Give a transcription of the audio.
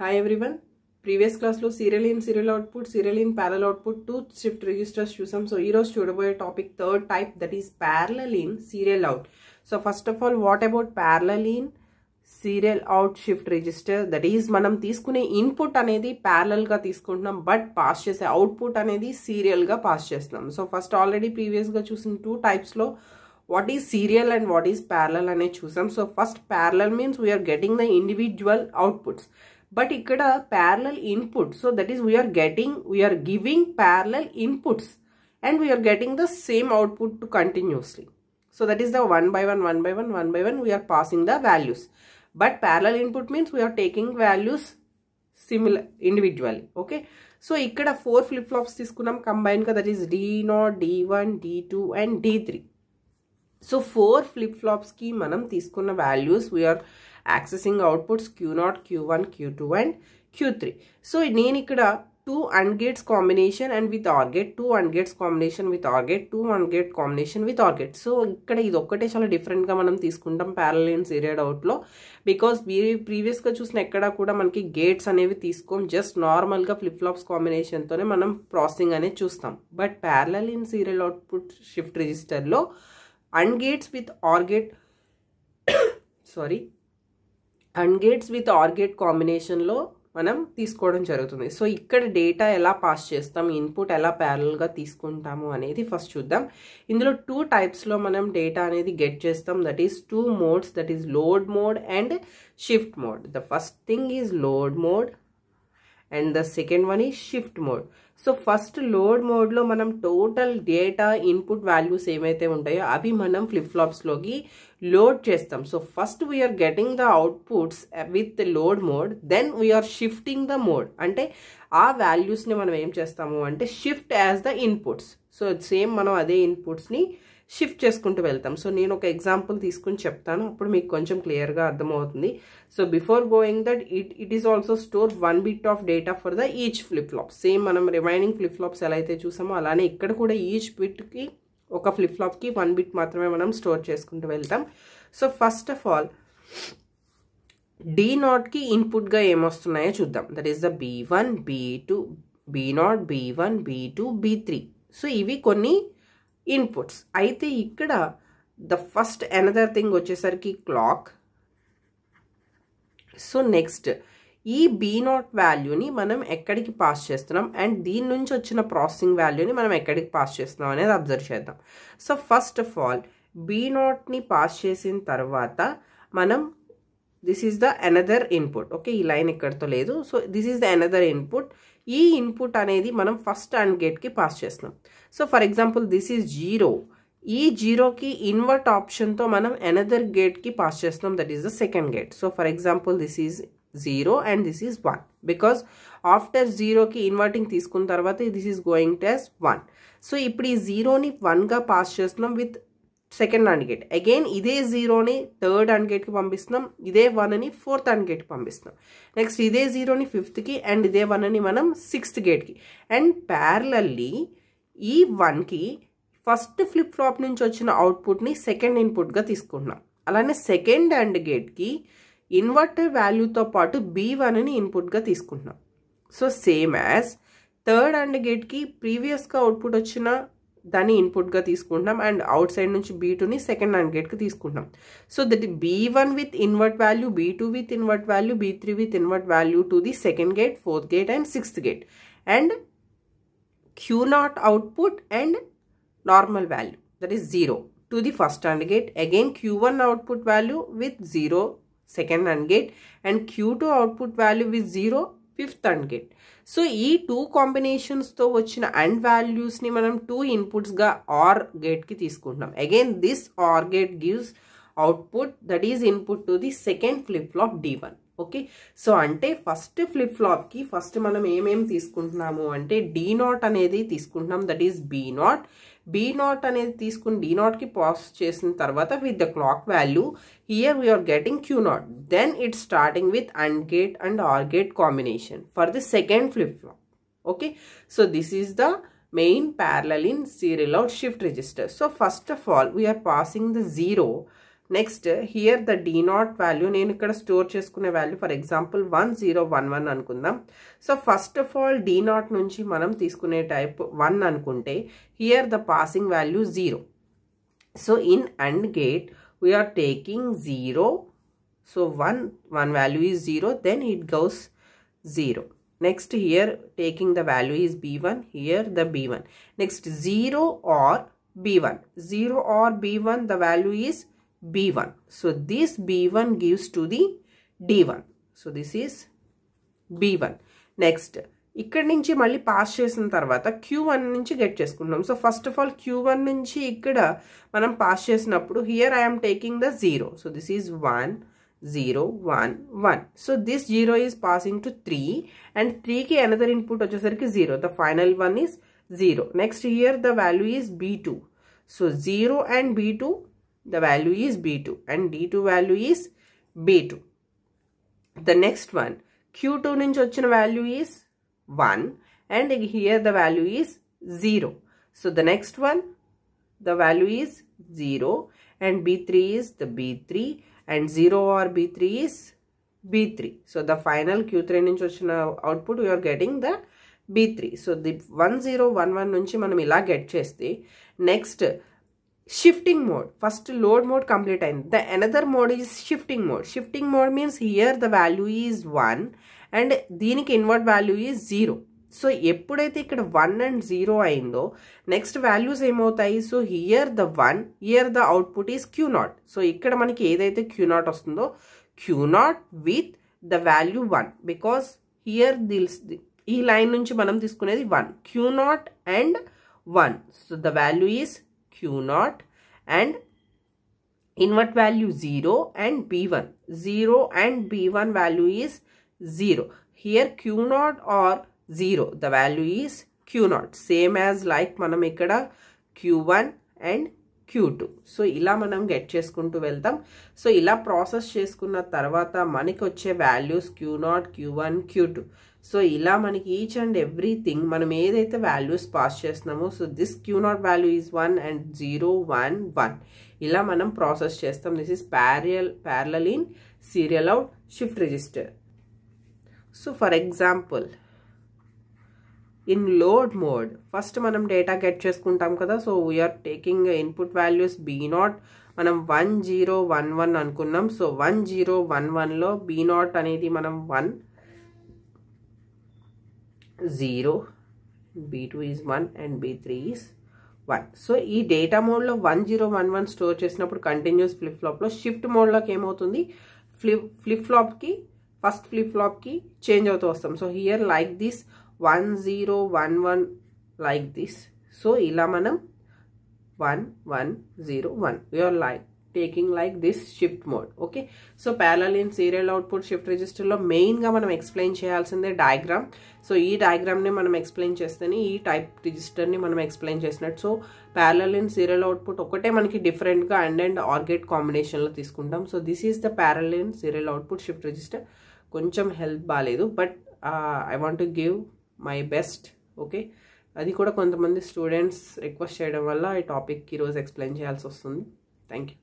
Hi everyone previous క్లాస్లో serial in serial output serial in parallel output two shift registers చూసాం so ఈరోజు చూడబోయే topic third type that is parallel in serial out so first of all what about parallel in serial out shift register that is మనం తీసుకునే input అనేది ప్యారలల్గా తీసుకుంటున్నాం but pass చేసే output అనేది సీరియల్గా పాస్ చేస్తున్నాం సో ఫస్ట్ ఆల్రెడీ ప్రీవియస్గా చూసిన టూ టైప్స్లో what is serial and what is parallel అనేది చూసాం so first parallel means we're getting the individual outputs but ikkada parallel input so that is we are getting we are giving parallel inputs and we are getting the same output to continuously so that is the one by one one by one one by one we are passing the values but parallel input means we are taking values similar individually okay so flops ఇక్కడ four combine flops తీసుకున్నాం కంబైన్గా d is d not D one D two and D three so four flip ఫ్లాప్స్కి మనం values we are accessing outputs Q naught Q one Q two and Q three so నేను ఇక్కడ two AND gates combination and with OR gate two AND gates combination with OR gate two AND gate combination with OR gate so ఇక్కడ ఇది ఒక్కటే చాలా డిఫరెంట్గా మనం తీసుకుంటాం parallel సీరియడ్ అవుట్లో because ప్రీవియస్గా చూసిన ఎక్కడ కూడా మనకి గేట్స్ అనేవి తీసుకోం జస్ట్ నార్మల్గా ఫ్లిప్ ఫ్లాప్స్ కాంబినేషన్తోనే మనం ప్రాసెసింగ్ అనేది చూస్తాం but parallel in serial output shift రిజిస్టర్లో AND gates with OR gate sorry AND gates with OR gate కాంబినేషన్లో మనం తీసుకోవడం జరుగుతుంది సో ఇక్కడ డేటా ఎలా పాస్ చేస్తాం ఇన్పుట్ ఎలా ప్యారల్గా తీసుకుంటాము అనేది ఫస్ట్ చూద్దాం ఇందులో టూ టైప్స్లో మనం డేటా అనేది గెట్ చేస్తాం that is two modes that is load mode and shift mode the first thing is load mode and the second one is shift mode so first load మోడ్లో మనం total data input values ఏమైతే ఉంటాయో అవి మనం flip ఫ్లాప్స్లోకి load చేస్తాం so first we're getting the outputs with load mode then we're shifting the mode అంటే ఆ వాల్యూస్ని మనం ఏం చేస్తాము అంటే shift as the inputs so same మనం అదే ఇన్పుట్స్ని షిఫ్ట్ చేసుకుంటూ వెళ్తాం సో నేను ఒక ఎగ్జాంపుల్ తీసుకుని చెప్తాను అప్పుడు మీకు కొంచెం క్లియర్గా అర్థమవుతుంది so before going that it it is also store one bit of data for the each flip flop same మనం రిమైనింగ్ ఫ్లిప్ ఫ్లాప్స్ ఎలా అయితే చూసామో అలానే ఇక్కడ కూడా ఈచ్ బిట్కి ఒక ఫ్లిప్ ఫ్లాప్కి వన్ బిట్ మాత్రమే మనం స్టోర్ చేసుకుంటూ వెళ్తాం so first of all D నాట్కి ఇన్పుట్గా ఏమొస్తున్నాయో చూద్దాం that is the B one B two B naught B one B two B three so ఇవి కొన్ని ఇన్పుట్స్ అయితే ఇక్కడ ద ఫస్ట్ ఎనదర్ థింగ్ వచ్చేసరికి క్లాక్ సో నెక్స్ట్ ఈ బీ నాట్ వాల్యూని మనం ఎక్కడికి పాస్ చేస్తున్నాం అండ్ దీని నుంచి వచ్చిన ప్రాసెసింగ్ వాల్యూని మనం ఎక్కడికి పాస్ చేస్తున్నాం అనేది అబ్జర్వ్ చేద్దాం so first of all B నాట్ని పాస్ చేసిన తర్వాత మనం this is the another input okay ఈ లైన్ ఎక్కడితో లేదు so this is the another input ఈ ఇన్పుట్ అనేది మనం ఫస్ట్ అండ్ గేట్కి పాస్ చేస్తున్నాం so for example this is zero ఈ జీరోకి ఇన్వర్ట్ ఆప్షన్తో మనం అనదర్ గేట్కి పాస్ చేస్తున్నాం that is the second gate so for example this is zero and this is one because after జీరోకి ఇన్వర్టింగ్ తీసుకున్న తర్వాత this is going to as one so ఇప్పుడు ఈ జీరోని వన్గా పాస్ చేస్తున్నాం with second AND gate again ఇదే జీరోని థర్డ్ అండ్ గేట్కి పంపిస్తున్నాం ఇదే వన్ని ఫోర్త్ అండ్ గేట్కి పంపిస్తున్నాం నెక్స్ట్ ఇదే జీరోని ఫిఫ్త్కి అండ్ ఇదే వన్ని మనం సిక్స్త్ గేట్కి అండ్ ప్యారలల్లీ ఈ వన్కి ఫస్ట్ ఫ్లిప్ ఫ్లాప్ నుంచి వచ్చిన అవుట్పుట్ని సెకండ్ ఇన్పుట్గా తీసుకుంటున్నాం అలానే సెకండ్ అండ్ గేట్కి ఇన్వర్టర్ వాల్యూతో పాటు బీ వన్ని ఇన్పుట్గా తీసుకుంటున్నాం so same as third AND గేట్కి ప్రీవియస్గా అవుట్పుట్ వచ్చిన దాని ఇన్పుట్ గా తీసుకుంటాం అండ్ అవుట్ సైడ్ నుంచి b2 ని సెకండ్ ండ్ గేట్ కు తీసుకుంటాం so that b1 with invert value b2 with invert value b3 with invert value to the second gate fourth gate and sixth gate and q not output and normal value that is 0 to the first AND gate again q1 output value with 0 second AND gate and q2 output value with 0 fifth AND gate so ఈ two కాంబినేషన్స్తో వచ్చిన AND వాల్యూస్ని మనం two ఇన్పుట్స్గా are గేట్కి తీసుకుంటున్నాం again this OR gate gives output that is input to the second flip flop D one okay so అంటే first flip ఫ్లాప్కి first మనం ఏమేమి తీసుకుంటున్నాము అంటే డి నాట్ అనేది తీసుకుంటున్నాం that is B naught B naught ane thies kun D 0 ki pause chesin tarvata with the clock value. Here we are getting Q 0 Then it's starting with AND gate and OR gate combination for the second flip flop. Okay. So this is the main parallel in serial out shift register. So first of all we are passing the 0 Next, here the D naught value, I store the value, for example, 1011. So, first of all, D naught nunchi manam type 1 ankunte. Here the passing value 0. So, in AND gate, we are taking 0. So, 1, 1 value is 0, then it goes 0. Next, here taking the value is B1, here the B1. Next, 0 or B1. 0 or B1, the value is B1. So, this B1 gives to the D1. So, this is B1. Next, ikkada nunchi malli pass chesin tarvata Q1 nunchi get chestunnam. So, first of all, Q1 nunchi ikkada manam here I am taking the 0. So, this is 1. 0, 1, 1. So, this 0 is passing to 3 and 3 ki another input is 0. The final one is 0. Next, here the value is B2. So, 0 and B2 the value is B2 and D2 value is B2. The next one, Q2 నుంచి value is 1 and here the value is 0. So the next one, the value is 0 and B3 is the B3 and 0 or B3 is B3. So the final Q3 నుంచి output we are getting the B3. So the 1011 నుంచి మనం ఇలా get చేస్తే Next shifting mode first load mode complete అయింది the another mode is shifting mode shifting mode means here the value is one and దీనికి invert value is zero so ఎప్పుడైతే ఇక్కడ one and zero అయిందో next values ఏమవుతాయి so here the one here the output is Q naught so ఇక్కడ మనకి ఏదైతే Q naught వస్తుందో Q naught with the value one because here దిల్స్ ఈ లైన్ నుంచి మనం తీసుకునేది one Q naught and one so the value is Q naught and invert value 0 and b1 0 and b1 value is 0 here q naught or 0 the value is q naught same as like manam ikkada q1 and q2 so ila manam get cheskuntu veltam so ila process cheskunna tarvata manikoche values q naught q1 q2 so ఇలా మనకి each and everything మనం ఏదైతే values pass చేస్తున్నామో so this Q naught value is one and zero one one ఇలా మనం process చేస్తాం this is parallel parallel in serial out shift register so for example in load mode first మనం data get చేసుకుంటాం కదా so we're taking input values B naught మనం one zero one one అనుకున్నాం so one zero one వన్లో be not అనేది మనం one zero two B2 one and and three is one so ఈ data మోడ్లో one zero one one store చేసినప్పుడు continuous flip ఫ్లాప్లో shift మోడ్లోకి ఏమవుతుంది ఫ్లిప్ ఫ్లిప్ ఫ్లాప్కి ఫస్ట్ ఫ్లిప్ ఫ్లాప్కి చేంజ్ అవుతూ వస్తాం so here like this one zero one one like this so ఇలా మనం one one zero one your like taking like this shift mode okay so parallel in serial output shift రిజిస్టర్లో మెయిన్గా మనం explain చేయాల్సిందే diagram so ఈ డయాగ్రామ్ని మనం explain చేస్తేనే ఈ టైప్ రిజిస్టర్ని మనం ఎక్స్ప్లెయిన్ చేసినట్టు so parallel in serial output ఒకటే మనకి డిఫరెంట్గా అండ్ అండ్ ఆర్గేట్ కాంబినేషన్లో తీసుకుంటాం so this is the parallel in serial output shift register కొంచెం హెల్ప్ బాగాలేదు but I want to give my best okay అది కూడా కొంతమంది స్టూడెంట్స్ రిక్వెస్ట్ చేయడం వల్ల ఈ టాపిక్ ఈరోజు ఎక్స్ప్లెయిన్ చేయాల్సి వస్తుంది థ్యాంక్ యూ